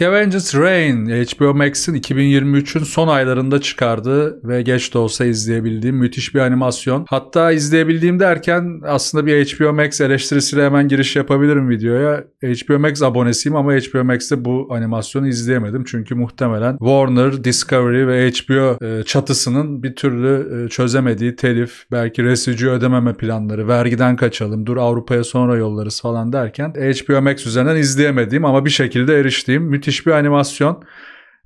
Scavenger's Rain HBO Max'in 2023'ün son aylarında çıkardığı ve geç de olsa izleyebildiğim müthiş bir animasyon. Hatta izleyebildiğim derken aslında bir HBO Max eleştirisiyle hemen giriş yapabilirim videoya. HBO Max abonesiyim ama HBO Max'te bu animasyonu izleyemedim. Çünkü muhtemelen Warner, Discovery ve HBO e, çatısının bir türlü e, çözemediği telif, belki residual ödememe planları, vergiden kaçalım, dur Avrupa'ya sonra yollarız falan derken HBO Max üzerinden izleyemediğim ama bir şekilde eriştiğim müthiş müthiş bir animasyon.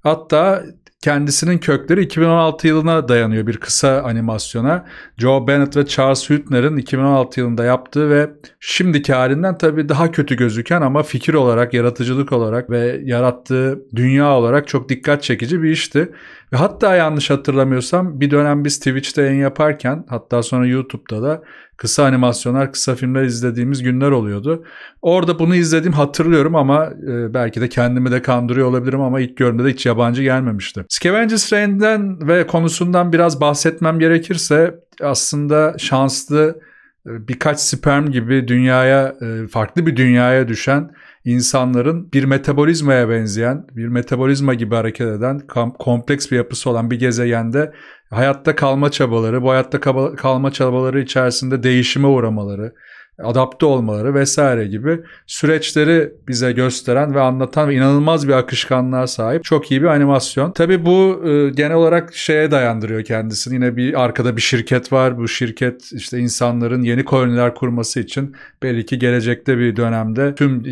Hatta kendisinin kökleri 2016 yılına dayanıyor bir kısa animasyona. Joe Bennett ve Charles Hütner'ın 2016 yılında yaptığı ve şimdiki halinden tabii daha kötü gözüken ama fikir olarak, yaratıcılık olarak ve yarattığı dünya olarak çok dikkat çekici bir işti. Ve hatta yanlış hatırlamıyorsam bir dönem biz Twitch'te yayın yaparken hatta sonra YouTube'da da kısa animasyonlar, kısa filmler izlediğimiz günler oluyordu. Orada bunu izlediğim hatırlıyorum ama e, belki de kendimi de kandırıyor olabilirim ama ilk gördüğümde de hiç yabancı gelmemişti. Scavengers Rain'den ve konusundan biraz bahsetmem gerekirse aslında şanslı e, birkaç sperm gibi dünyaya e, farklı bir dünyaya düşen insanların bir metabolizmaya benzeyen, bir metabolizma gibi hareket eden, kompleks bir yapısı olan bir gezegende hayatta kalma çabaları, bu hayatta kalma çabaları içerisinde değişime uğramaları, adapte olmaları vesaire gibi süreçleri bize gösteren ve anlatan ve inanılmaz bir akışkanlığa sahip çok iyi bir animasyon. Tabi bu e, genel olarak şeye dayandırıyor kendisini. Yine bir arkada bir şirket var. Bu şirket işte insanların yeni koloniler kurması için belli ki gelecekte bir dönemde tüm e,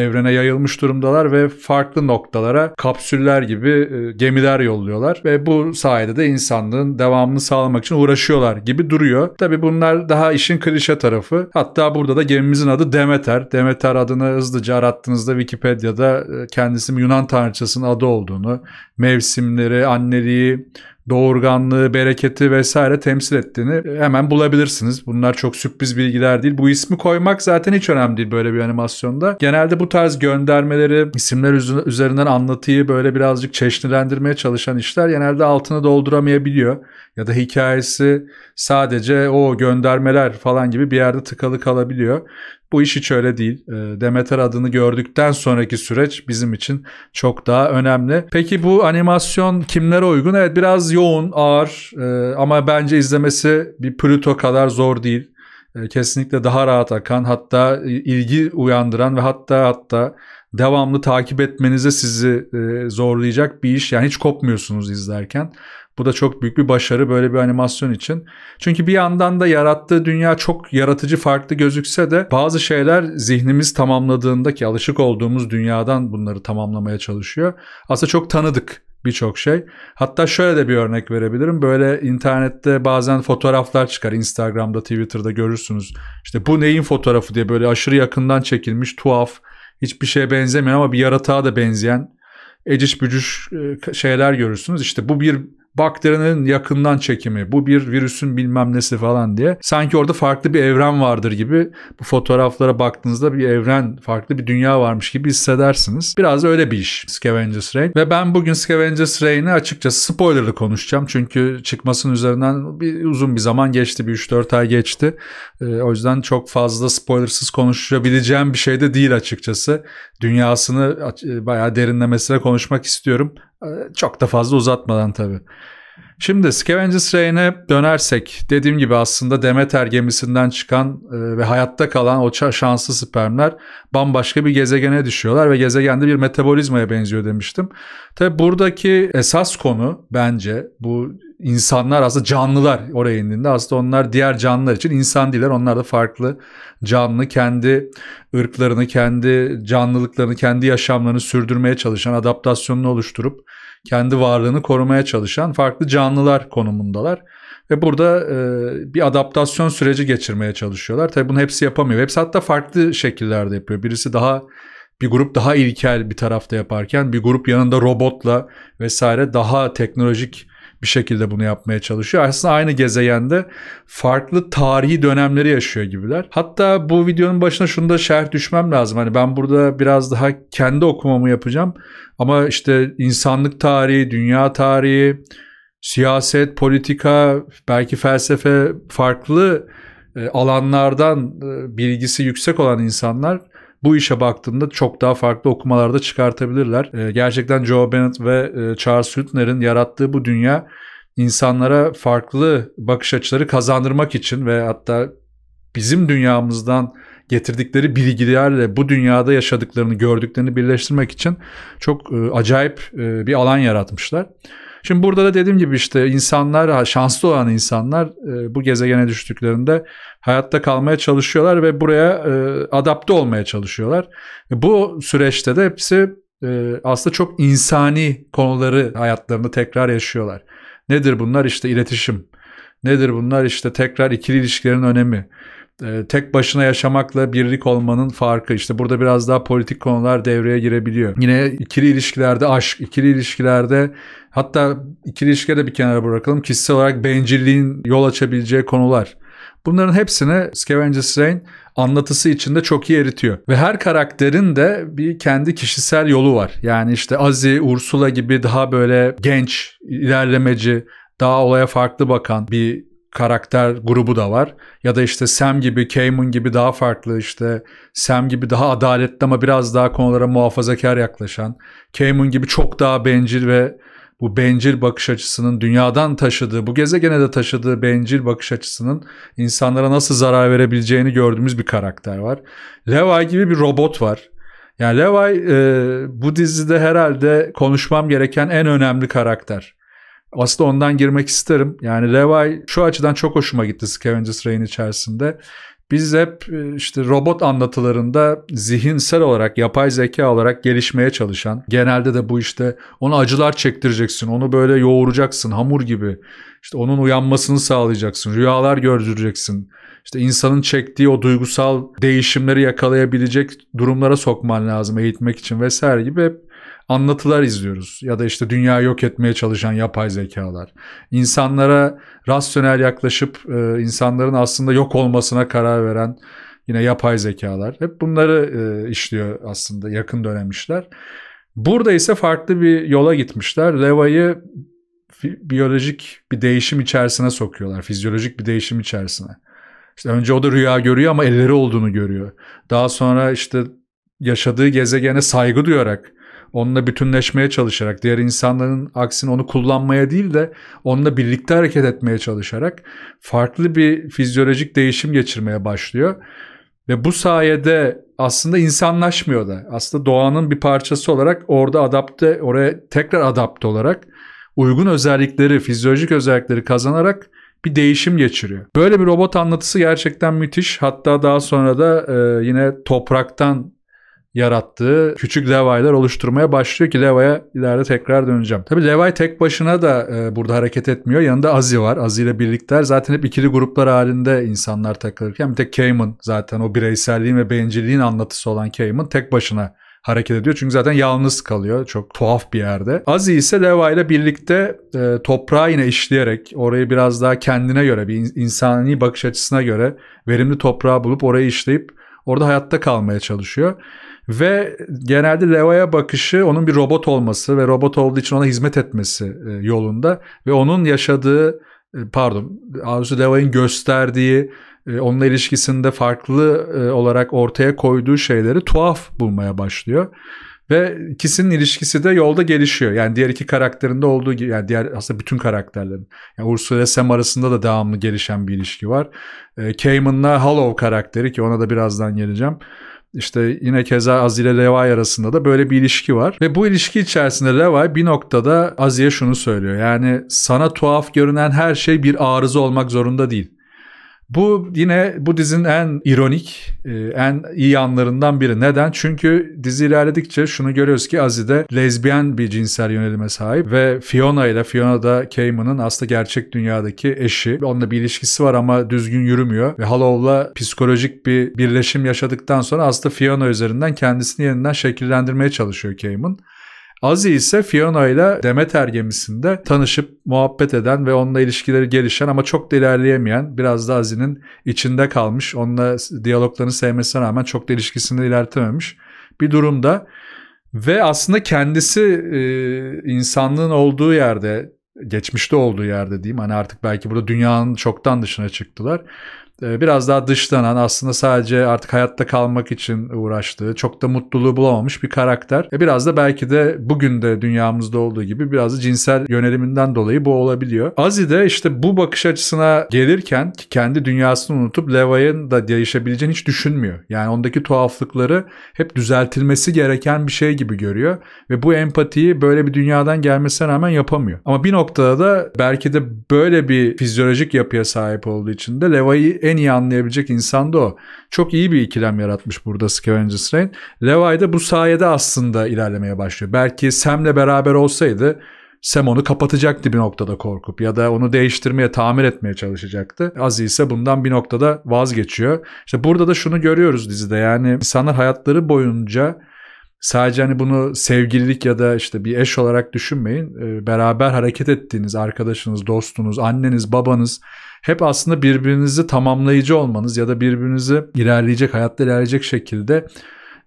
evrene yayılmış durumdalar ve farklı noktalara kapsüller gibi e, gemiler yolluyorlar ve bu sayede de insanlığın devamını sağlamak için uğraşıyorlar gibi duruyor. Tabi bunlar daha işin klişe tarafı. Hatta Hatta burada da gemimizin adı Demeter. Demeter adını hızlıca arattığınızda Wikipedia'da e, kendisinin Yunan tanrıçasının adı olduğunu, mevsimleri, anneliği, doğurganlığı, bereketi vesaire temsil ettiğini hemen bulabilirsiniz. Bunlar çok sürpriz bilgiler değil. Bu ismi koymak zaten hiç önemli değil böyle bir animasyonda. Genelde bu tarz göndermeleri, isimler üzerinden anlatıyı böyle birazcık çeşnilendirmeye çalışan işler genelde altını dolduramayabiliyor. Ya da hikayesi sadece o göndermeler falan gibi bir yerde tıkalı kalabiliyor. Bu iş hiç öyle değil. Ee, Demeter adını gördükten sonraki süreç bizim için çok daha önemli. Peki bu animasyon kimlere uygun? Evet biraz yoğun, ağır e, ama bence izlemesi bir Pluto kadar zor değil. E, kesinlikle daha rahat akan, hatta ilgi uyandıran ve hatta hatta devamlı takip etmenize sizi e, zorlayacak bir iş. Yani hiç kopmuyorsunuz izlerken. Bu da çok büyük bir başarı böyle bir animasyon için. Çünkü bir yandan da yarattığı dünya çok yaratıcı farklı gözükse de bazı şeyler zihnimiz tamamladığında ki alışık olduğumuz dünyadan bunları tamamlamaya çalışıyor. Aslında çok tanıdık birçok şey. Hatta şöyle de bir örnek verebilirim. Böyle internette bazen fotoğraflar çıkar. Instagram'da, Twitter'da görürsünüz. İşte bu neyin fotoğrafı diye böyle aşırı yakından çekilmiş, tuhaf, hiçbir şeye benzemeyen ama bir yaratığa da benzeyen eciş bücüş e, şeyler görürsünüz. İşte bu bir bakterinin yakından çekimi, bu bir virüsün bilmem nesi falan diye. Sanki orada farklı bir evren vardır gibi bu fotoğraflara baktığınızda bir evren, farklı bir dünya varmış gibi hissedersiniz. Biraz öyle bir iş Scavengers Reign. Ve ben bugün Scavengers Reign'i açıkçası spoilerlı konuşacağım. Çünkü çıkmasının üzerinden bir uzun bir zaman geçti. Bir 3-4 ay geçti. E, o yüzden çok fazla spoilersız konuşabileceğim bir şey de değil açıkçası. Dünyasını e, bayağı derinlemesine konuşmak istiyorum. Ee, çok da fazla uzatmadan tabii. Şimdi Scavengers Rain'e dönersek dediğim gibi aslında Demeter gemisinden çıkan e, ve hayatta kalan o şanslı spermler bambaşka bir gezegene düşüyorlar ve gezegende bir metabolizmaya benziyor demiştim. Tabi buradaki esas konu bence bu insanlar aslında canlılar oraya indiğinde aslında onlar diğer canlılar için insan değiller. Onlar da farklı canlı kendi ırklarını, kendi canlılıklarını, kendi yaşamlarını sürdürmeye çalışan, adaptasyonunu oluşturup kendi varlığını korumaya çalışan farklı canlılar konumundalar. Ve burada e, bir adaptasyon süreci geçirmeye çalışıyorlar. Tabii bunu hepsi yapamıyor. Hepsi hatta farklı şekillerde yapıyor. Birisi daha bir grup daha ilkel bir tarafta yaparken bir grup yanında robotla vesaire daha teknolojik bir şekilde bunu yapmaya çalışıyor. Aslında aynı gezegende farklı tarihi dönemleri yaşıyor gibiler. Hatta bu videonun başına şunu da şerh düşmem lazım. Hani ben burada biraz daha kendi okumamı yapacağım. Ama işte insanlık tarihi, dünya tarihi, siyaset, politika, belki felsefe farklı e, alanlardan e, bilgisi yüksek olan insanlar bu işe baktığında çok daha farklı okumalarda çıkartabilirler. E, gerçekten Joe Bennett ve e, Charles Hüttner'in yarattığı bu dünya insanlara farklı bakış açıları kazandırmak için ve hatta bizim dünyamızdan getirdikleri bilgilerle bu dünyada yaşadıklarını, gördüklerini birleştirmek için çok e, acayip e, bir alan yaratmışlar. Şimdi burada da dediğim gibi işte insanlar, şanslı olan insanlar e, bu gezegene düştüklerinde hayatta kalmaya çalışıyorlar ve buraya e, adapte olmaya çalışıyorlar. E, bu süreçte de hepsi aslında çok insani konuları hayatlarında tekrar yaşıyorlar. Nedir bunlar? İşte iletişim. Nedir bunlar? İşte tekrar ikili ilişkilerin önemi. Ee, tek başına yaşamakla birlik olmanın farkı. işte burada biraz daha politik konular devreye girebiliyor. Yine ikili ilişkilerde aşk, ikili ilişkilerde hatta ikili ilişkilerde bir kenara bırakalım. Kişisel olarak bencilliğin yol açabileceği konular. Bunların hepsini Scavenger's Reign anlatısı içinde çok iyi eritiyor. Ve her karakterin de bir kendi kişisel yolu var. Yani işte Azi, Ursula gibi daha böyle genç, ilerlemeci, daha olaya farklı bakan bir karakter grubu da var. Ya da işte Sam gibi, Cayman gibi daha farklı işte Sam gibi daha adaletli ama biraz daha konulara muhafazakar yaklaşan. Cayman gibi çok daha bencil ve bu bencil bakış açısının dünyadan taşıdığı, bu gezegene de taşıdığı bencil bakış açısının insanlara nasıl zarar verebileceğini gördüğümüz bir karakter var. Levi gibi bir robot var. Yani Levi e, bu dizide herhalde konuşmam gereken en önemli karakter. Aslında ondan girmek isterim. Yani Levi şu açıdan çok hoşuma gitti Scavengers Rain içerisinde. Biz hep e, işte robot anlatılarında zihinsel olarak, yapay zeka olarak gelişmeye çalışan, genelde de bu işte ona acılar çektireceksin, onu böyle yoğuracaksın hamur gibi. işte onun uyanmasını sağlayacaksın, rüyalar gördüreceksin. işte insanın çektiği o duygusal değişimleri yakalayabilecek durumlara sokman lazım eğitmek için vesaire gibi hep anlatılar izliyoruz. Ya da işte dünya yok etmeye çalışan yapay zekalar. İnsanlara rasyonel yaklaşıp e, insanların aslında yok olmasına karar veren yine yapay zekalar. Hep bunları e, işliyor aslında yakın dönem işler. Burada ise farklı bir yola gitmişler. Leva'yı biyolojik bir değişim içerisine sokuyorlar. Fizyolojik bir değişim içerisine. İşte önce o da rüya görüyor ama elleri olduğunu görüyor. Daha sonra işte yaşadığı gezegene saygı duyarak onunla bütünleşmeye çalışarak, diğer insanların aksine onu kullanmaya değil de onunla birlikte hareket etmeye çalışarak farklı bir fizyolojik değişim geçirmeye başlıyor. Ve bu sayede aslında insanlaşmıyor da. Aslında doğanın bir parçası olarak orada adapte, oraya tekrar adapte olarak uygun özellikleri, fizyolojik özellikleri kazanarak bir değişim geçiriyor. Böyle bir robot anlatısı gerçekten müthiş. Hatta daha sonra da e, yine topraktan yarattığı küçük levaylar oluşturmaya başlıyor ki levaya ileride tekrar döneceğim. Tabii levay tek başına da e, burada hareket etmiyor. Yanında Azi var. Azi ile birlikte zaten hep ikili gruplar halinde insanlar takılırken bir tek Cayman zaten o bireyselliğin ve bencilliğin anlatısı olan Cayman tek başına hareket ediyor. Çünkü zaten yalnız kalıyor. Çok tuhaf bir yerde. Azi ise Leva ile birlikte e, toprağı yine işleyerek orayı biraz daha kendine göre bir insani bakış açısına göre verimli toprağı bulup orayı işleyip Orada hayatta kalmaya çalışıyor. Ve genelde Leva'ya bakışı onun bir robot olması ve robot olduğu için ona hizmet etmesi e, yolunda ve onun yaşadığı e, pardon Arzu Leva'nın gösterdiği e, onunla ilişkisinde farklı olarak ortaya koyduğu şeyleri tuhaf bulmaya başlıyor. Ve ikisinin ilişkisi de yolda gelişiyor. Yani diğer iki karakterinde olduğu gibi yani diğer aslında bütün karakterlerin. Yani Ursula ve Sam arasında da devamlı gelişen bir ilişki var. E, Cayman'la Hollow karakteri ki ona da birazdan geleceğim. İşte yine keza Az ile Levi arasında da böyle bir ilişki var. Ve bu ilişki içerisinde Levi bir noktada Az'ye şunu söylüyor. Yani sana tuhaf görünen her şey bir arıza olmak zorunda değil. Bu yine bu dizinin en ironik, e, en iyi yanlarından biri. Neden? Çünkü dizi ilerledikçe şunu görüyoruz ki Azide lezbiyen bir cinsel yönelime sahip ve Fiona ile Fiona da Cayman'ın aslında gerçek dünyadaki eşi. Onunla bir ilişkisi var ama düzgün yürümüyor ve Hollow'la psikolojik bir birleşim yaşadıktan sonra aslında Fiona üzerinden kendisini yeniden şekillendirmeye çalışıyor Cayman. Aziz ise Fiona ile Demeter gemisinde tanışıp muhabbet eden ve onunla ilişkileri gelişen ama çok da ilerleyemeyen biraz da Aziz'in içinde kalmış. Onunla diyaloglarını sevmesine rağmen çok da ilişkisini ilerletememiş bir durumda. Ve aslında kendisi e, insanlığın olduğu yerde geçmişte olduğu yerde diyeyim. Hani artık belki burada dünyanın çoktan dışına çıktılar. Ee, biraz daha dışlanan aslında sadece artık hayatta kalmak için uğraştığı çok da mutluluğu bulamamış bir karakter. E, biraz da belki de bugün de dünyamızda olduğu gibi biraz da cinsel yöneliminden dolayı bu olabiliyor. Azi de işte bu bakış açısına gelirken kendi dünyasını unutup Levi'nin da değişebileceğini hiç düşünmüyor. Yani ondaki tuhaflıkları hep düzeltilmesi gereken bir şey gibi görüyor ve bu empatiyi böyle bir dünyadan gelmesine rağmen yapamıyor. Ama bir noktada da belki de böyle bir fizyolojik yapıya sahip olduğu için de Levi'yi en iyi anlayabilecek insan da o. Çok iyi bir ikilem yaratmış burada Scavengers Reign. Levi de bu sayede aslında ilerlemeye başlıyor. Belki Sam'le beraber olsaydı Sam onu kapatacaktı bir noktada korkup ya da onu değiştirmeye, tamir etmeye çalışacaktı. Aziz ise bundan bir noktada vazgeçiyor. İşte burada da şunu görüyoruz dizide yani insanlar hayatları boyunca sadece hani bunu sevgililik ya da işte bir eş olarak düşünmeyin. Ee, beraber hareket ettiğiniz arkadaşınız, dostunuz, anneniz, babanız hep aslında birbirinizi tamamlayıcı olmanız ya da birbirinizi ilerleyecek, hayatta ilerleyecek şekilde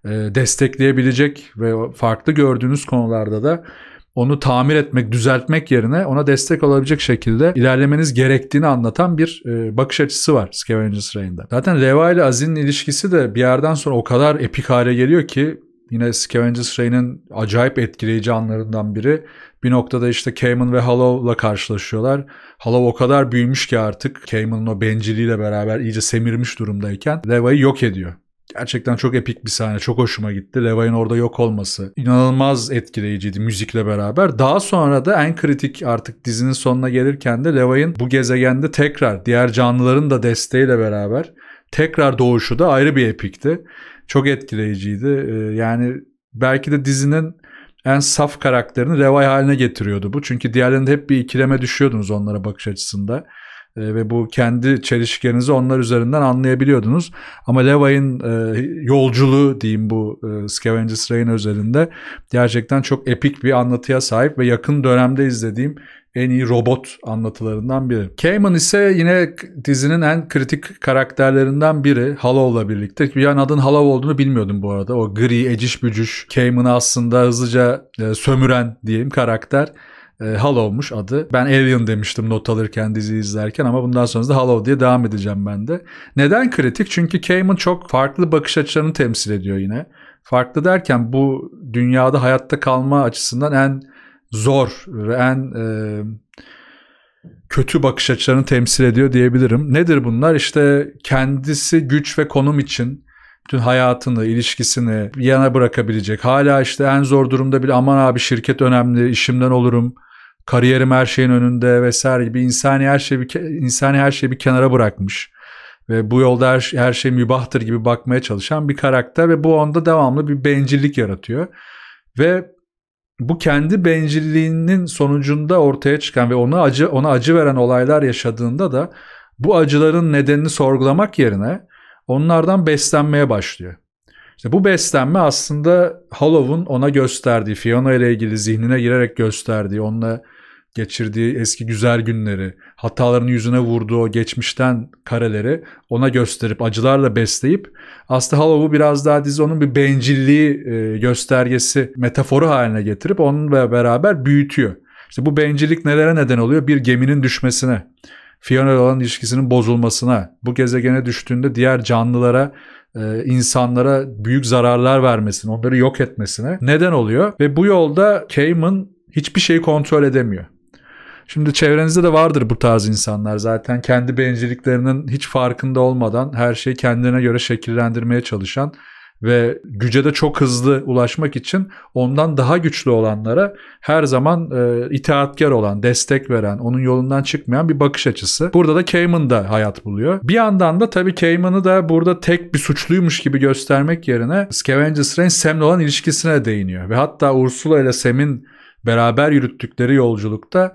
e, destekleyebilecek ve farklı gördüğünüz konularda da onu tamir etmek, düzeltmek yerine ona destek olabilecek şekilde ilerlemeniz gerektiğini anlatan bir e, bakış açısı var Scavengers Rain'de. Zaten Leva ile Azin'in ilişkisi de bir yerden sonra o kadar epik hale geliyor ki yine Scavengers Rain'in acayip etkileyici anlarından biri. Bir noktada işte Cayman ve Hollow'la karşılaşıyorlar. Hollow o kadar büyümüş ki artık Cayman'ın o benciliğiyle beraber iyice semirmiş durumdayken Leva'yı yok ediyor. Gerçekten çok epik bir sahne. Çok hoşuma gitti. Levay'ın orada yok olması. inanılmaz etkileyiciydi müzikle beraber. Daha sonra da en kritik artık dizinin sonuna gelirken de Levay'ın bu gezegende tekrar diğer canlıların da desteğiyle beraber tekrar doğuşu da ayrı bir epikti çok etkileyiciydi. Ee, yani belki de dizinin en saf karakterini revay haline getiriyordu bu. Çünkü diğerlerinde hep bir ikileme düşüyordunuz onlara bakış açısında. E, ve bu kendi çelişkilerinizi onlar üzerinden anlayabiliyordunuz. Ama Levi'nin e, yolculuğu diyeyim bu e, Scavengers Reign özelinde gerçekten çok epik bir anlatıya sahip ve yakın dönemde izlediğim en iyi robot anlatılarından biri. Cayman ise yine dizinin en kritik karakterlerinden biri Hollow'la birlikte. Bir an adın Hollow olduğunu bilmiyordum bu arada. O gri, eciş bücüş, Cayman'ı aslında hızlıca e, sömüren diyeyim karakter. E, Hollow'muş adı. Ben Alien demiştim not alırken diziyi izlerken ama bundan sonra da Hollow diye devam edeceğim ben de. Neden kritik? Çünkü Cayman çok farklı bakış açılarını temsil ediyor yine. Farklı derken bu dünyada hayatta kalma açısından en zor ve en e, kötü bakış açılarını temsil ediyor diyebilirim. Nedir bunlar? İşte kendisi güç ve konum için bütün hayatını, ilişkisini yana bırakabilecek. Hala işte en zor durumda bile aman abi şirket önemli, işimden olurum, kariyerim her şeyin önünde vesaire gibi insani her şey bir, insani her şeyi bir kenara bırakmış ve bu yolda her, her şey mübahtır gibi bakmaya çalışan bir karakter ve bu onda devamlı bir bencillik yaratıyor. Ve bu kendi bencilliğinin sonucunda ortaya çıkan ve ona acı ona acı veren olaylar yaşadığında da bu acıların nedenini sorgulamak yerine onlardan beslenmeye başlıyor. İşte bu beslenme aslında Hollow'un ona gösterdiği, Fiona ile ilgili zihnine girerek gösterdiği, onunla geçirdiği eski güzel günleri, hatalarını yüzüne vurduğu o geçmişten kareleri ona gösterip acılarla besleyip aslında Hollow'u biraz daha dizi onun bir bencilliği e, göstergesi metaforu haline getirip onunla beraber büyütüyor. İşte bu bencillik nelere neden oluyor? Bir geminin düşmesine, Fiona ile olan ilişkisinin bozulmasına, bu gezegene düştüğünde diğer canlılara e, insanlara büyük zararlar vermesine, onları yok etmesine neden oluyor. Ve bu yolda Cayman hiçbir şeyi kontrol edemiyor. Şimdi çevrenizde de vardır bu tarz insanlar zaten kendi bencilliklerinin hiç farkında olmadan her şeyi kendine göre şekillendirmeye çalışan ve güce de çok hızlı ulaşmak için ondan daha güçlü olanlara her zaman e, itaatkar olan, destek veren, onun yolundan çıkmayan bir bakış açısı. Burada da Cayman da hayat buluyor. Bir yandan da tabii Cayman'ı da burada tek bir suçluymuş gibi göstermek yerine Scavengers Reign Sam'le olan ilişkisine değiniyor. Ve hatta Ursula ile Sam'in beraber yürüttükleri yolculukta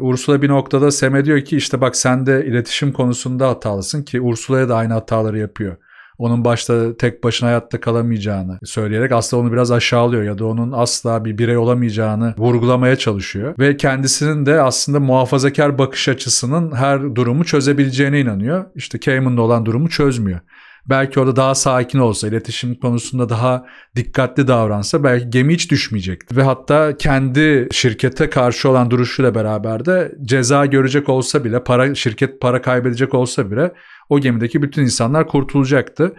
Ursula bir noktada Sem'e diyor ki işte bak sen de iletişim konusunda hatalısın ki Ursula'ya da aynı hataları yapıyor. Onun başta tek başına hayatta kalamayacağını söyleyerek aslında onu biraz aşağılıyor ya da onun asla bir birey olamayacağını vurgulamaya çalışıyor. Ve kendisinin de aslında muhafazakar bakış açısının her durumu çözebileceğine inanıyor. İşte Cayman'da olan durumu çözmüyor. Belki orada daha sakin olsa, iletişim konusunda daha dikkatli davransa belki gemi hiç düşmeyecekti. Ve hatta kendi şirkete karşı olan duruşuyla beraber de ceza görecek olsa bile, para şirket para kaybedecek olsa bile o gemideki bütün insanlar kurtulacaktı.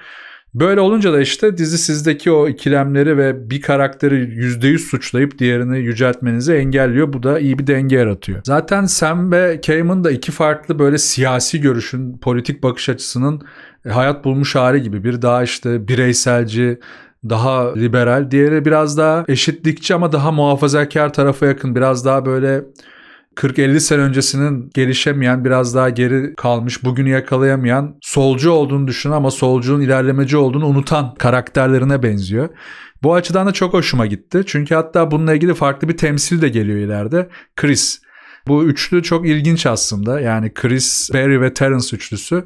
Böyle olunca da işte dizi sizdeki o ikilemleri ve bir karakteri %100 suçlayıp diğerini yüceltmenizi engelliyor. Bu da iyi bir denge yaratıyor. Zaten Sam ve Cayman da iki farklı böyle siyasi görüşün, politik bakış açısının e, hayat bulmuş hali gibi. Bir daha işte bireyselci, daha liberal. Diğeri biraz daha eşitlikçi ama daha muhafazakar tarafa yakın. Biraz daha böyle 40-50 sene öncesinin gelişemeyen, biraz daha geri kalmış, bugünü yakalayamayan, solcu olduğunu düşünen ama solcunun ilerlemeci olduğunu unutan karakterlerine benziyor. Bu açıdan da çok hoşuma gitti. Çünkü hatta bununla ilgili farklı bir temsil de geliyor ileride. Chris. Bu üçlü çok ilginç aslında. Yani Chris, Barry ve Terence üçlüsü.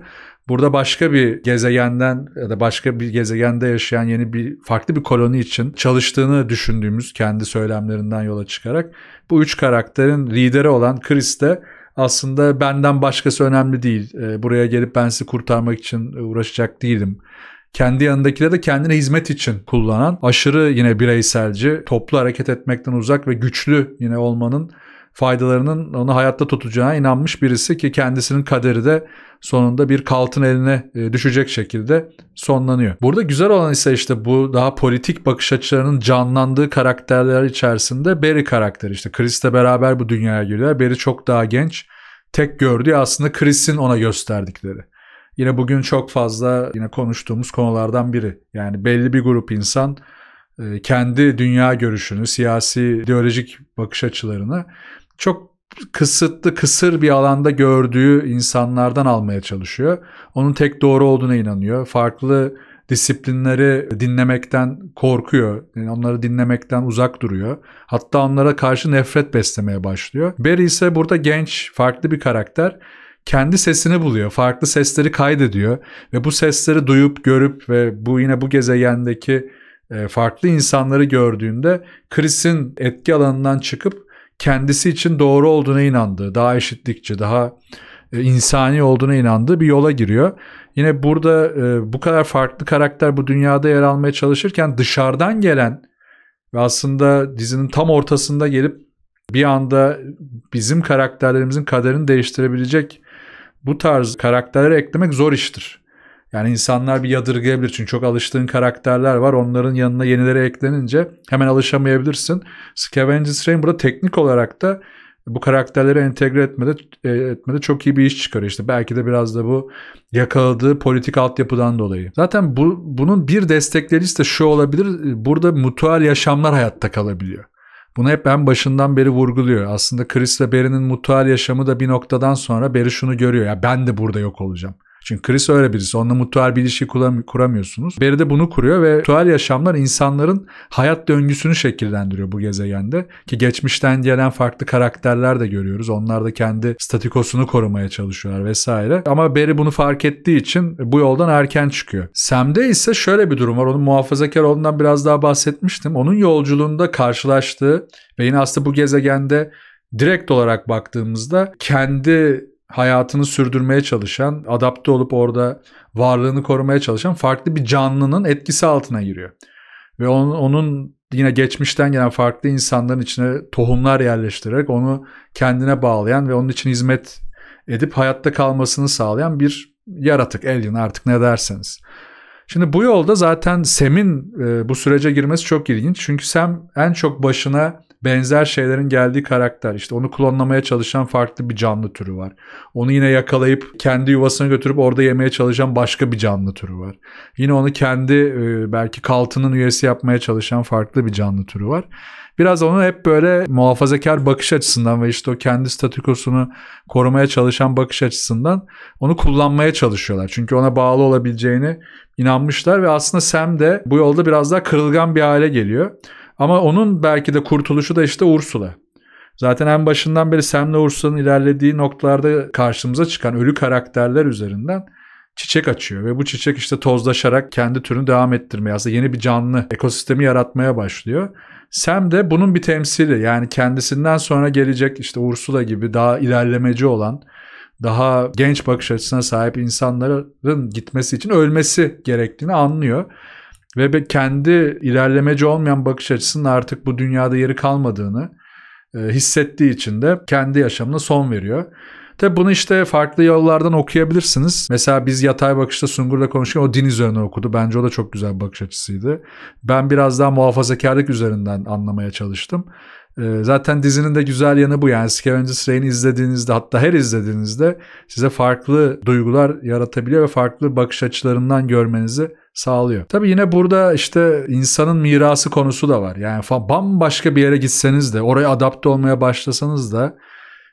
Burada başka bir gezegenden ya da başka bir gezegende yaşayan yeni bir farklı bir koloni için çalıştığını düşündüğümüz kendi söylemlerinden yola çıkarak bu üç karakterin lideri olan Chris de aslında benden başkası önemli değil. Ee, buraya gelip ben sizi kurtarmak için e, uğraşacak değilim kendi yanındakileri de kendine hizmet için kullanan, aşırı yine bireyselci, toplu hareket etmekten uzak ve güçlü yine olmanın faydalarının onu hayatta tutacağına inanmış birisi ki kendisinin kaderi de sonunda bir kaltın eline e, düşecek şekilde sonlanıyor. Burada güzel olan ise işte bu daha politik bakış açılarının canlandığı karakterler içerisinde Barry karakteri. İşte Chris'le beraber bu dünyaya giriyor. Barry çok daha genç. Tek gördüğü aslında Chris'in ona gösterdikleri. Yine bugün çok fazla yine konuştuğumuz konulardan biri. Yani belli bir grup insan e, kendi dünya görüşünü, siyasi, ideolojik bakış açılarını çok kısıtlı, kısır bir alanda gördüğü insanlardan almaya çalışıyor. Onun tek doğru olduğuna inanıyor. Farklı disiplinleri dinlemekten korkuyor. Yani onları dinlemekten uzak duruyor. Hatta onlara karşı nefret beslemeye başlıyor. Barry ise burada genç, farklı bir karakter. Kendi sesini buluyor. Farklı sesleri kaydediyor. Ve bu sesleri duyup, görüp ve bu yine bu gezegendeki e, farklı insanları gördüğünde Chris'in etki alanından çıkıp kendisi için doğru olduğuna inandığı, daha eşitlikçi, daha e, insani olduğuna inandığı bir yola giriyor. Yine burada e, bu kadar farklı karakter bu dünyada yer almaya çalışırken dışarıdan gelen ve aslında dizinin tam ortasında gelip bir anda bizim karakterlerimizin kaderini değiştirebilecek bu tarz karakterleri eklemek zor iştir. Yani insanlar bir yadırgayabilir çünkü çok alıştığın karakterler var. Onların yanına yenileri eklenince hemen alışamayabilirsin. Scavengers Train burada teknik olarak da bu karakterleri entegre etmede, e, etmede çok iyi bir iş çıkarıyor. İşte belki de biraz da bu yakaladığı politik altyapıdan dolayı. Zaten bu, bunun bir destekleyicisi de şu olabilir. Burada mutual yaşamlar hayatta kalabiliyor. Bunu hep ben başından beri vurguluyor. Aslında Chris ve Barry'nin mutual yaşamı da bir noktadan sonra Barry şunu görüyor. Ya ben de burada yok olacağım. Çünkü Chris öyle birisi. Onunla mutual bir ilişki kuramıyorsunuz. Barry de bunu kuruyor ve mutual yaşamlar insanların hayat döngüsünü şekillendiriyor bu gezegende. Ki geçmişten gelen farklı karakterler de görüyoruz. Onlar da kendi statikosunu korumaya çalışıyorlar vesaire. Ama Barry bunu fark ettiği için bu yoldan erken çıkıyor. Sam'de ise şöyle bir durum var. Onun muhafazakar olduğundan biraz daha bahsetmiştim. Onun yolculuğunda karşılaştığı ve yine aslında bu gezegende direkt olarak baktığımızda kendi hayatını sürdürmeye çalışan, adapte olup orada varlığını korumaya çalışan farklı bir canlının etkisi altına giriyor. Ve onun, onun yine geçmişten gelen farklı insanların içine tohumlar yerleştirerek onu kendine bağlayan ve onun için hizmet edip hayatta kalmasını sağlayan bir yaratık, alien artık ne derseniz. Şimdi bu yolda zaten Sem'in e, bu sürece girmesi çok ilginç. Çünkü Sem en çok başına benzer şeylerin geldiği karakter. İşte onu klonlamaya çalışan farklı bir canlı türü var. Onu yine yakalayıp kendi yuvasına götürüp orada yemeye çalışan başka bir canlı türü var. Yine onu kendi e, belki kaltının üyesi yapmaya çalışan farklı bir canlı türü var. Biraz onu hep böyle muhafazakar bakış açısından ve işte o kendi statikosunu korumaya çalışan bakış açısından onu kullanmaya çalışıyorlar. Çünkü ona bağlı olabileceğini inanmışlar ve aslında Sam de bu yolda biraz daha kırılgan bir hale geliyor. Ama onun belki de kurtuluşu da işte Ursula. Zaten en başından beri Sam'le Ursula'nın ilerlediği noktalarda karşımıza çıkan ölü karakterler üzerinden çiçek açıyor ve bu çiçek işte tozlaşarak kendi türünü devam ettirmeye aslında yeni bir canlı ekosistemi yaratmaya başlıyor. Sam de bunun bir temsili yani kendisinden sonra gelecek işte Ursula gibi daha ilerlemeci olan daha genç bakış açısına sahip insanların gitmesi için ölmesi gerektiğini anlıyor. Ve kendi ilerlemeci olmayan bakış açısının artık bu dünyada yeri kalmadığını e, hissettiği için de kendi yaşamına son veriyor. Tabi bunu işte farklı yollardan okuyabilirsiniz. Mesela biz yatay bakışta Sungur'la konuşurken o din üzerine okudu. Bence o da çok güzel bir bakış açısıydı. Ben biraz daha muhafazakarlık üzerinden anlamaya çalıştım. E, zaten dizinin de güzel yanı bu yani Scavenger's Rain'i izlediğinizde hatta her izlediğinizde size farklı duygular yaratabiliyor ve farklı bakış açılarından görmenizi sağlıyor. Tabii yine burada işte insanın mirası konusu da var. Yani bambaşka bir yere gitseniz de oraya adapte olmaya başlasanız da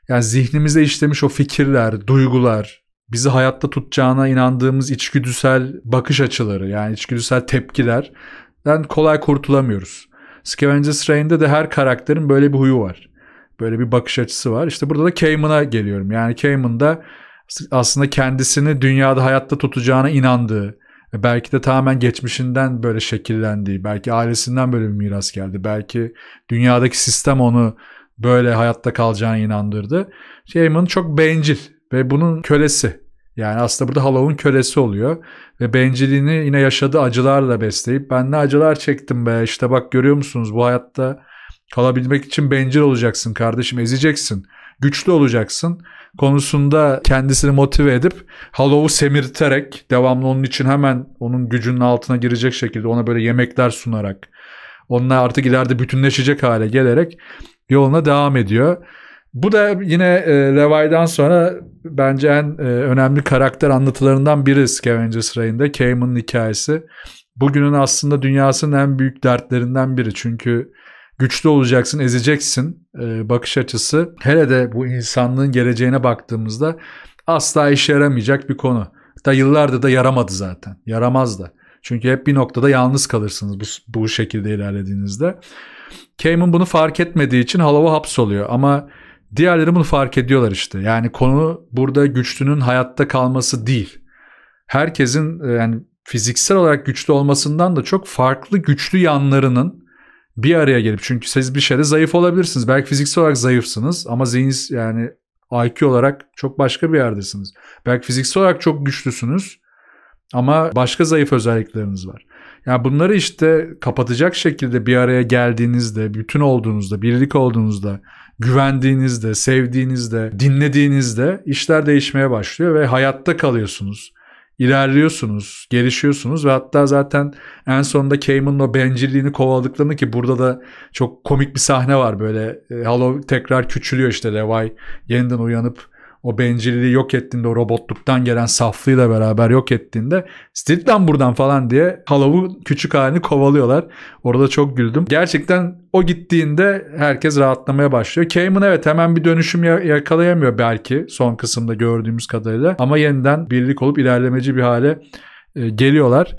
yani zihnimize işlemiş o fikirler, duygular, bizi hayatta tutacağına inandığımız içgüdüsel bakış açıları yani içgüdüsel tepkilerden kolay kurtulamıyoruz. Scavenger's Reign'de de her karakterin böyle bir huyu var. Böyle bir bakış açısı var. İşte burada da Cayman'a geliyorum. Yani Cayman'da aslında kendisini dünyada hayatta tutacağına inandığı, e, belki de tamamen geçmişinden böyle şekillendiği, belki ailesinden böyle bir miras geldi. Belki dünyadaki sistem onu böyle hayatta kalacağına inandırdı. Shaman çok bencil ve bunun kölesi. Yani aslında burada Hollow'un kölesi oluyor. Ve bencilliğini yine yaşadığı acılarla besleyip ben ne acılar çektim be işte bak görüyor musunuz bu hayatta kalabilmek için bencil olacaksın kardeşim ezeceksin güçlü olacaksın konusunda kendisini motive edip Hollow'u semirterek devamlı onun için hemen onun gücünün altına girecek şekilde ona böyle yemekler sunarak onunla artık ileride bütünleşecek hale gelerek yoluna devam ediyor. Bu da yine e, Levi'den sonra bence en e, önemli karakter anlatılarından biri Scavengers Ray'inde Cayman'ın hikayesi. Bugünün aslında dünyasının en büyük dertlerinden biri çünkü güçlü olacaksın, ezeceksin e, bakış açısı hele de bu insanlığın geleceğine baktığımızda asla işe yaramayacak bir konu. Hatta yıllardır da yaramadı zaten. Yaramaz da. Çünkü hep bir noktada yalnız kalırsınız bu, bu şekilde ilerlediğinizde. Cayman bunu fark etmediği için halava hapsoluyor ama diğerleri bunu fark ediyorlar işte. Yani konu burada güçlünün hayatta kalması değil. Herkesin e, yani fiziksel olarak güçlü olmasından da çok farklı güçlü yanlarının bir araya gelip çünkü siz bir şeyde zayıf olabilirsiniz. Belki fiziksel olarak zayıfsınız ama zihin yani IQ olarak çok başka bir yerdesiniz. Belki fiziksel olarak çok güçlüsünüz ama başka zayıf özellikleriniz var. Yani bunları işte kapatacak şekilde bir araya geldiğinizde, bütün olduğunuzda, birlik olduğunuzda, güvendiğinizde, sevdiğinizde, dinlediğinizde işler değişmeye başlıyor ve hayatta kalıyorsunuz ilerliyorsunuz, gelişiyorsunuz ve hatta zaten en sonunda Cayman'ın o bencilliğini kovaladıklarını ki burada da çok komik bir sahne var böyle. E, Halo tekrar küçülüyor işte Levi yeniden uyanıp o bencilliği yok ettiğinde o robotluktan gelen saflığıyla beraber yok ettiğinde Street lan buradan falan diye Halav'ın küçük halini kovalıyorlar. Orada çok güldüm. Gerçekten o gittiğinde herkes rahatlamaya başlıyor. Cayman evet hemen bir dönüşüm yakalayamıyor belki son kısımda gördüğümüz kadarıyla ama yeniden birlik olup ilerlemeci bir hale e, geliyorlar.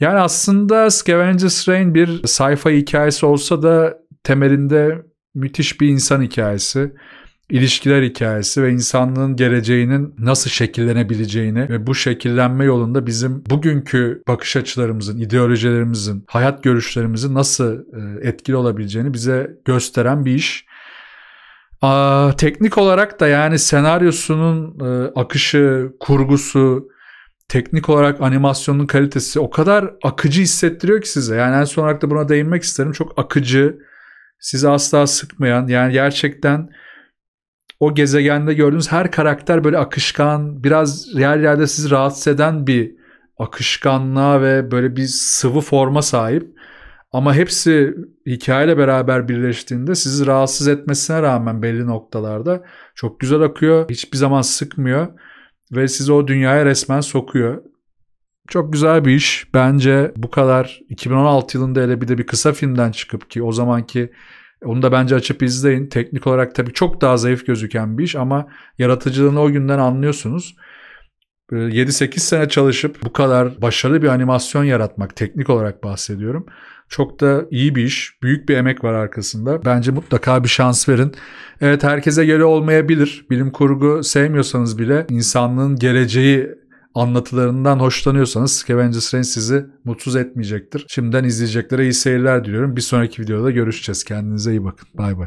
Yani aslında Scavenger's Reign bir sayfa hikayesi olsa da temelinde müthiş bir insan hikayesi ilişkiler hikayesi ve insanlığın geleceğinin nasıl şekillenebileceğini ve bu şekillenme yolunda bizim bugünkü bakış açılarımızın, ideolojilerimizin, hayat görüşlerimizin nasıl e, etkili olabileceğini bize gösteren bir iş. teknik olarak da yani senaryosunun e, akışı, kurgusu, teknik olarak animasyonun kalitesi o kadar akıcı hissettiriyor ki size. Yani en son olarak da buna değinmek isterim. Çok akıcı, sizi asla sıkmayan yani gerçekten o gezegende gördüğünüz her karakter böyle akışkan, biraz yer yerde sizi rahatsız eden bir akışkanlığa ve böyle bir sıvı forma sahip. Ama hepsi hikayeyle beraber birleştiğinde sizi rahatsız etmesine rağmen belli noktalarda çok güzel akıyor. Hiçbir zaman sıkmıyor ve sizi o dünyaya resmen sokuyor. Çok güzel bir iş. Bence bu kadar 2016 yılında hele bir de bir kısa filmden çıkıp ki o zamanki e, onu da bence açıp izleyin. Teknik olarak tabii çok daha zayıf gözüken bir iş ama yaratıcılığını o günden anlıyorsunuz. 7-8 e, sene çalışıp bu kadar başarılı bir animasyon yaratmak teknik olarak bahsediyorum. Çok da iyi bir iş. Büyük bir emek var arkasında. Bence mutlaka bir şans verin. Evet herkese göre olmayabilir. Bilim kurgu sevmiyorsanız bile insanlığın geleceği anlatılarından hoşlanıyorsanız Scavengers Reign sizi mutsuz etmeyecektir. Şimdiden izleyeceklere iyi seyirler diliyorum. Bir sonraki videoda görüşeceğiz. Kendinize iyi bakın. Bay bay.